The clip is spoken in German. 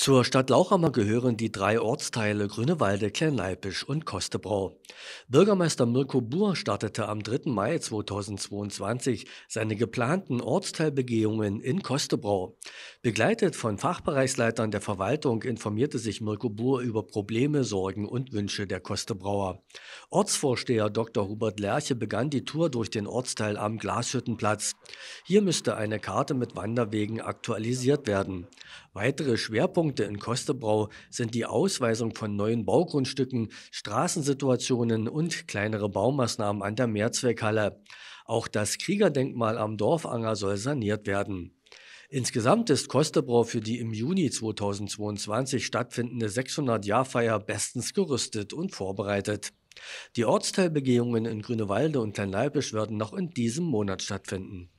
Zur Stadt Lauchhammer gehören die drei Ortsteile Grünewalde, Kleinleipisch und Kostebrau. Bürgermeister Mirko Buhr startete am 3. Mai 2022 seine geplanten Ortsteilbegehungen in Kostebrau. Begleitet von Fachbereichsleitern der Verwaltung informierte sich Mirko Buhr über Probleme, Sorgen und Wünsche der Kostebrauer. Ortsvorsteher Dr. Hubert Lerche begann die Tour durch den Ortsteil am Glashüttenplatz. Hier müsste eine Karte mit Wanderwegen aktualisiert werden. Weitere Schwerpunkte Schwerpunkte in Kostebrau sind die Ausweisung von neuen Baugrundstücken, Straßensituationen und kleinere Baumaßnahmen an der Mehrzweckhalle. Auch das Kriegerdenkmal am Dorfanger soll saniert werden. Insgesamt ist Kostebrau für die im Juni 2022 stattfindende 600-Jahr-Feier bestens gerüstet und vorbereitet. Die Ortsteilbegehungen in Grünewalde und Kleinleibisch werden noch in diesem Monat stattfinden.